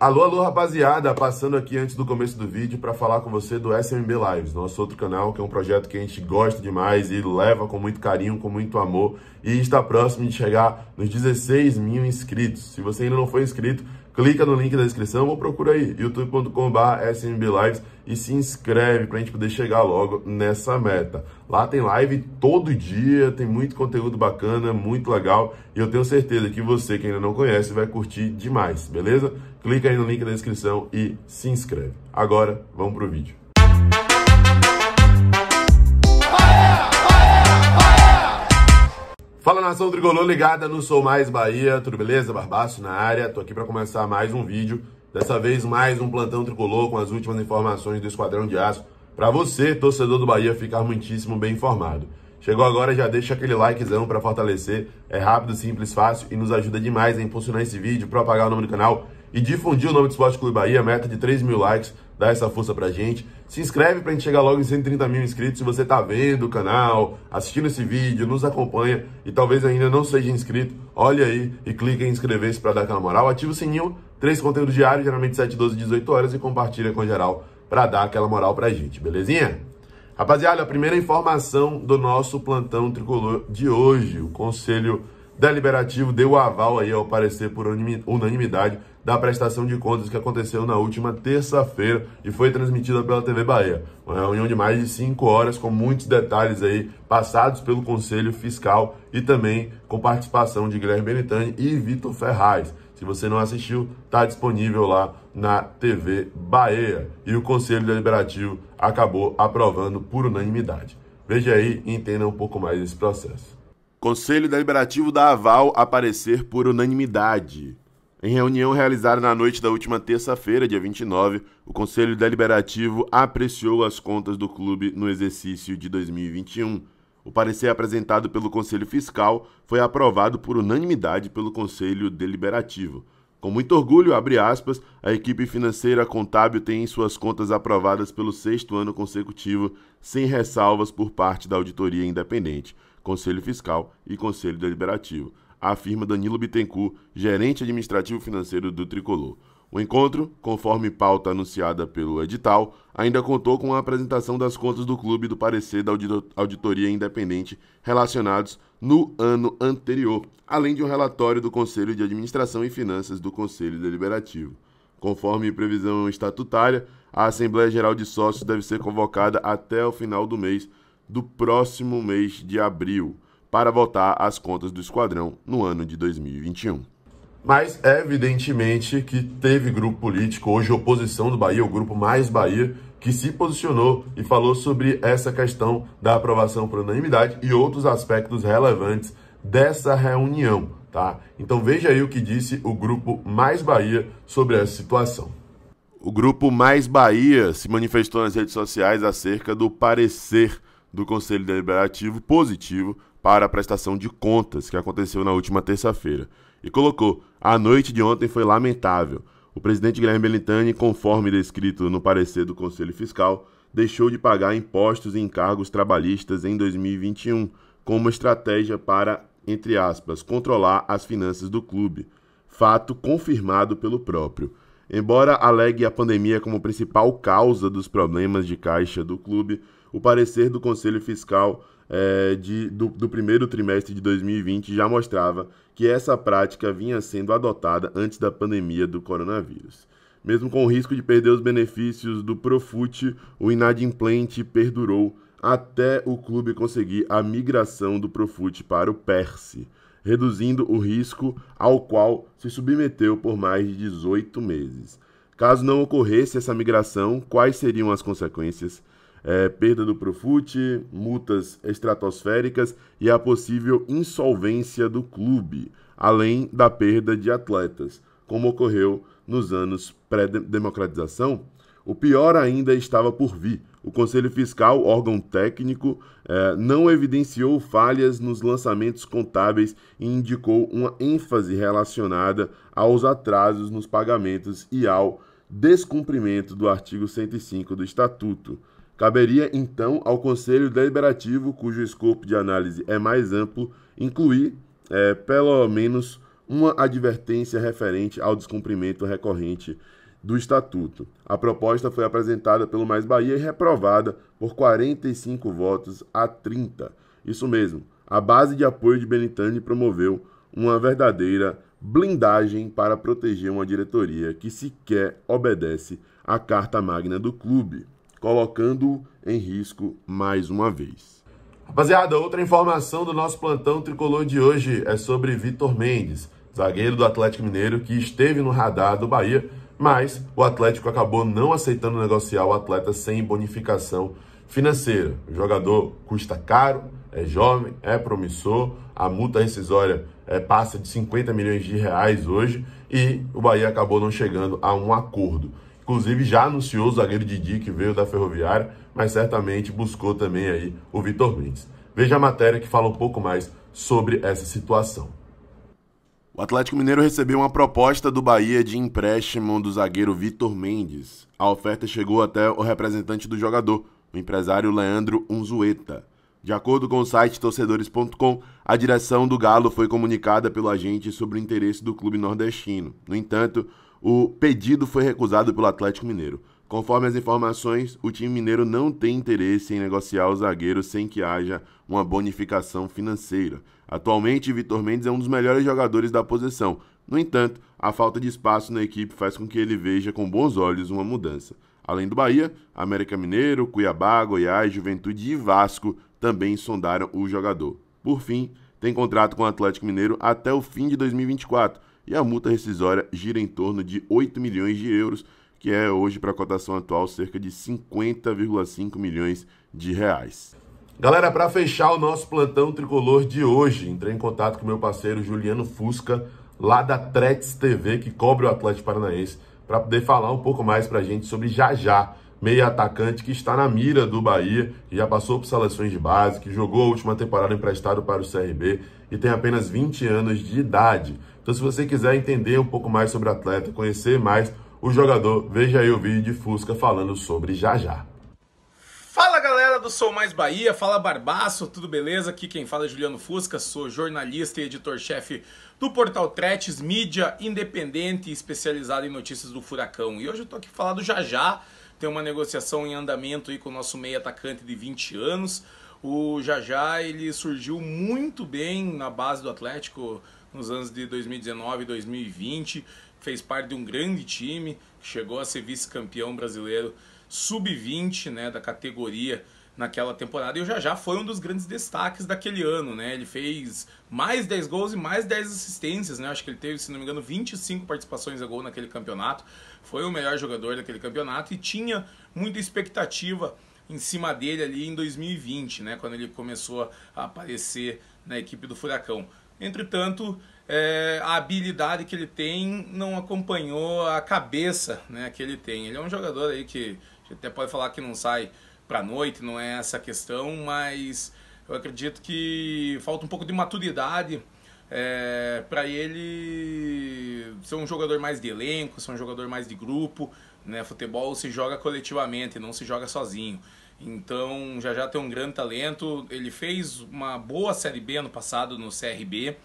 Alô, alô, rapaziada! Passando aqui antes do começo do vídeo para falar com você do SMB Lives, nosso outro canal, que é um projeto que a gente gosta demais e leva com muito carinho, com muito amor e está próximo de chegar nos 16 mil inscritos. Se você ainda não foi inscrito, clica no link da descrição ou procura aí youtube.com.br smblives e se inscreve para a gente poder chegar logo nessa meta. Lá tem live todo dia, tem muito conteúdo bacana, muito legal e eu tenho certeza que você que ainda não conhece vai curtir demais, beleza? Clica aí no link da descrição e se inscreve. Agora, vamos pro vídeo. Fala nação tricolor ligada no Sou Mais Bahia, tudo beleza? Barbaço na área, tô aqui para começar mais um vídeo, dessa vez mais um plantão tricolor com as últimas informações do Esquadrão de Aço, para você, torcedor do Bahia, ficar muitíssimo bem informado. Chegou agora, já deixa aquele likezão para fortalecer, é rápido, simples, fácil e nos ajuda demais a impulsionar esse vídeo, propagar o nome do canal e difundir o nome do Esporte Clube Bahia, meta de 3 mil likes dá essa força pra gente. Se inscreve pra gente chegar logo em 130 mil inscritos. Se você tá vendo o canal, assistindo esse vídeo, nos acompanha e talvez ainda não seja inscrito, olha aí e clica em inscrever-se pra dar aquela moral. Ativa o sininho, três conteúdos diários, geralmente 7, 12, 18 horas e compartilha com geral pra dar aquela moral pra gente, belezinha? Rapaziada, a primeira informação do nosso plantão tricolor de hoje, o Conselho Deliberativo deu aval aí ao parecer por unanimidade da prestação de contas que aconteceu na última terça-feira e foi transmitida pela TV Bahia. Uma reunião de mais de cinco horas com muitos detalhes aí passados pelo Conselho Fiscal e também com participação de Guilherme Benitani e Vitor Ferraz. Se você não assistiu, está disponível lá na TV Bahia. E o Conselho Deliberativo acabou aprovando por unanimidade. Veja aí e entenda um pouco mais esse processo. Conselho Deliberativo dá aval a parecer por unanimidade. Em reunião realizada na noite da última terça-feira, dia 29, o Conselho Deliberativo apreciou as contas do clube no exercício de 2021. O parecer apresentado pelo Conselho Fiscal foi aprovado por unanimidade pelo Conselho Deliberativo. Com muito orgulho, aspas, a equipe financeira contábil tem suas contas aprovadas pelo sexto ano consecutivo, sem ressalvas por parte da auditoria independente, Conselho Fiscal e Conselho Deliberativo afirma Danilo Bittencourt, gerente administrativo financeiro do Tricolor. O encontro, conforme pauta anunciada pelo edital, ainda contou com a apresentação das contas do clube do parecer da auditoria independente relacionados no ano anterior, além de um relatório do Conselho de Administração e Finanças do Conselho Deliberativo. Conforme previsão estatutária, a Assembleia Geral de Sócios deve ser convocada até o final do mês do próximo mês de abril para voltar às contas do esquadrão no ano de 2021. Mas, evidentemente, que teve grupo político, hoje oposição do Bahia, o grupo Mais Bahia, que se posicionou e falou sobre essa questão da aprovação por unanimidade e outros aspectos relevantes dessa reunião, tá? Então veja aí o que disse o grupo Mais Bahia sobre essa situação. O grupo Mais Bahia se manifestou nas redes sociais acerca do parecer do Conselho Deliberativo positivo para a prestação de contas que aconteceu na última terça-feira e colocou: "A noite de ontem foi lamentável. O presidente Guilherme Belintani, conforme descrito no parecer do Conselho Fiscal, deixou de pagar impostos e encargos trabalhistas em 2021 como estratégia para, entre aspas, controlar as finanças do clube, fato confirmado pelo próprio. Embora alegue a pandemia como principal causa dos problemas de caixa do clube, o parecer do Conselho Fiscal é, de, do, do primeiro trimestre de 2020 já mostrava que essa prática vinha sendo adotada antes da pandemia do coronavírus. Mesmo com o risco de perder os benefícios do Profut, o inadimplente perdurou até o clube conseguir a migração do Profut para o Perse, reduzindo o risco ao qual se submeteu por mais de 18 meses. Caso não ocorresse essa migração, quais seriam as consequências? é, perda do Profute, multas estratosféricas e a possível insolvência do clube, além da perda de atletas, como ocorreu nos anos pré-democratização. O pior ainda estava por vir. O Conselho Fiscal, órgão técnico, eh, não evidenciou falhas nos lançamentos contábeis e indicou uma ênfase relacionada aos atrasos nos pagamentos e ao descumprimento do artigo 105 do Estatuto, Caberia, então, ao Conselho Deliberativo, cujo escopo de análise é mais amplo, incluir, é, pelo menos, uma advertência referente ao descumprimento recorrente do Estatuto. A proposta foi apresentada pelo Mais Bahia e reprovada por 45 votos a 30. Isso mesmo, a base de apoio de Benitani promoveu uma verdadeira blindagem para proteger uma diretoria que sequer obedece à Carta Magna do clube colocando em risco mais uma vez. Rapaziada, outra informação do nosso plantão tricolor de hoje é sobre Vitor Mendes, zagueiro do Atlético Mineiro que esteve no radar do Bahia, mas o Atlético acabou não aceitando negociar o atleta sem bonificação financeira. O jogador custa caro, é jovem, é promissor, a multa rescisória é, passa de 50 milhões de reais hoje e o Bahia acabou não chegando a um acordo. Inclusive já anunciou o zagueiro Didi que veio da Ferroviária, mas certamente buscou também aí o Vitor Mendes. Veja a matéria que fala um pouco mais sobre essa situação. O Atlético Mineiro recebeu uma proposta do Bahia de empréstimo do zagueiro Vitor Mendes. A oferta chegou até o representante do jogador, o empresário Leandro Unzueta. De acordo com o site torcedores.com, a direção do Galo foi comunicada pelo agente sobre o interesse do clube nordestino. No entanto, o pedido foi recusado pelo Atlético Mineiro. Conforme as informações, o time mineiro não tem interesse em negociar o zagueiro sem que haja uma bonificação financeira. Atualmente, Vitor Mendes é um dos melhores jogadores da posição. No entanto, a falta de espaço na equipe faz com que ele veja com bons olhos uma mudança. Além do Bahia, América Mineiro, Cuiabá, Goiás, Juventude e Vasco também sondaram o jogador. Por fim, tem contrato com o Atlético Mineiro até o fim de 2024, e a multa rescisória gira em torno de 8 milhões de euros, que é hoje, para a cotação atual, cerca de 50,5 milhões de reais. Galera, para fechar o nosso plantão tricolor de hoje, entrei em contato com meu parceiro Juliano Fusca, lá da Tretes TV, que cobre o Atlético Paranaense, para poder falar um pouco mais para a gente sobre Jajá, meio atacante que está na mira do Bahia, que já passou por seleções de base, que jogou a última temporada emprestado para o CRB e tem apenas 20 anos de idade. Então, se você quiser entender um pouco mais sobre o atleta, conhecer mais o jogador, veja aí o vídeo de Fusca falando sobre já já. Fala galera do Sou Mais Bahia, fala Barbaço, tudo beleza? Aqui quem fala é Juliano Fusca, sou jornalista e editor-chefe do portal Tretes, mídia independente e especializada em notícias do Furacão. E hoje eu tô aqui falando do Já. tem uma negociação em andamento aí com o nosso meio atacante de 20 anos. O Jajá, ele surgiu muito bem na base do Atlético, nos anos de 2019 e 2020, fez parte de um grande time, chegou a ser vice-campeão brasileiro sub-20, né, da categoria naquela temporada. E o Jajá foi um dos grandes destaques daquele ano, né? Ele fez mais 10 gols e mais 10 assistências, né? Acho que ele teve, se não me engano, 25 participações a gol naquele campeonato. Foi o melhor jogador daquele campeonato e tinha muita expectativa em cima dele ali em 2020, né? Quando ele começou a aparecer na equipe do Furacão. Entretanto, é, a habilidade que ele tem não acompanhou a cabeça né, que ele tem. Ele é um jogador aí que até pode falar que não sai para noite, não é essa a questão, mas eu acredito que falta um pouco de maturidade é, para ele ser um jogador mais de elenco, ser um jogador mais de grupo. Né? Futebol se joga coletivamente, não se joga sozinho. Então, já já tem um grande talento. Ele fez uma boa Série B ano passado no CRB,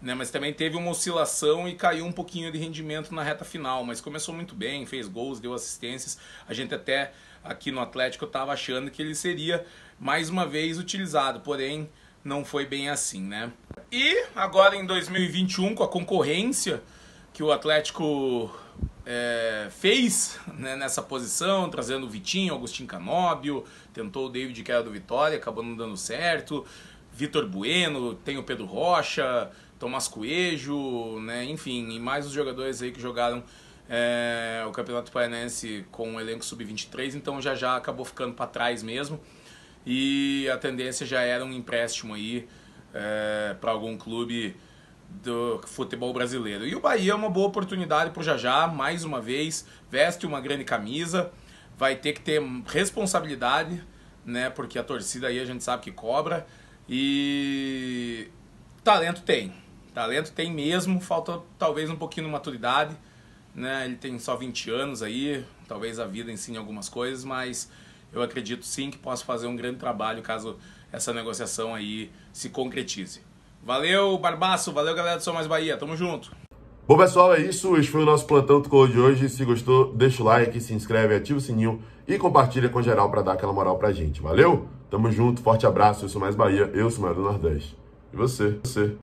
né? mas também teve uma oscilação e caiu um pouquinho de rendimento na reta final. Mas começou muito bem, fez gols, deu assistências. A gente até aqui no Atlético estava achando que ele seria mais uma vez utilizado, porém não foi bem assim, né? E agora em 2021, com a concorrência que o Atlético é, fez né, nessa posição, trazendo o Vitinho, Agostinho Canóbio, tentou o David que era do Vitória, acabou não dando certo, Vitor Bueno, tem o Pedro Rocha, Tomás Coelho, né, enfim, e mais os jogadores aí que jogaram é, o Campeonato Paranense com o elenco sub-23, então já já acabou ficando para trás mesmo, e a tendência já era um empréstimo aí é, para algum clube do futebol brasileiro. E o Bahia é uma boa oportunidade para o Jajá, mais uma vez, veste uma grande camisa, vai ter que ter responsabilidade, né? Porque a torcida aí a gente sabe que cobra. E talento tem. Talento tem mesmo, falta talvez um pouquinho de maturidade, né? Ele tem só 20 anos aí, talvez a vida ensine algumas coisas, mas eu acredito sim que possa fazer um grande trabalho caso essa negociação aí se concretize. Valeu, Barbaço. Valeu, galera do Só Mais Bahia. Tamo junto. Bom, pessoal, é isso. Esse foi o nosso Plantão do coro de hoje. Se gostou, deixa o like, se inscreve, ativa o sininho e compartilha com geral para dar aquela moral pra gente. Valeu? Tamo junto, forte abraço. Eu sou Mais Bahia, eu sou mais do Nordeste. E você? Você?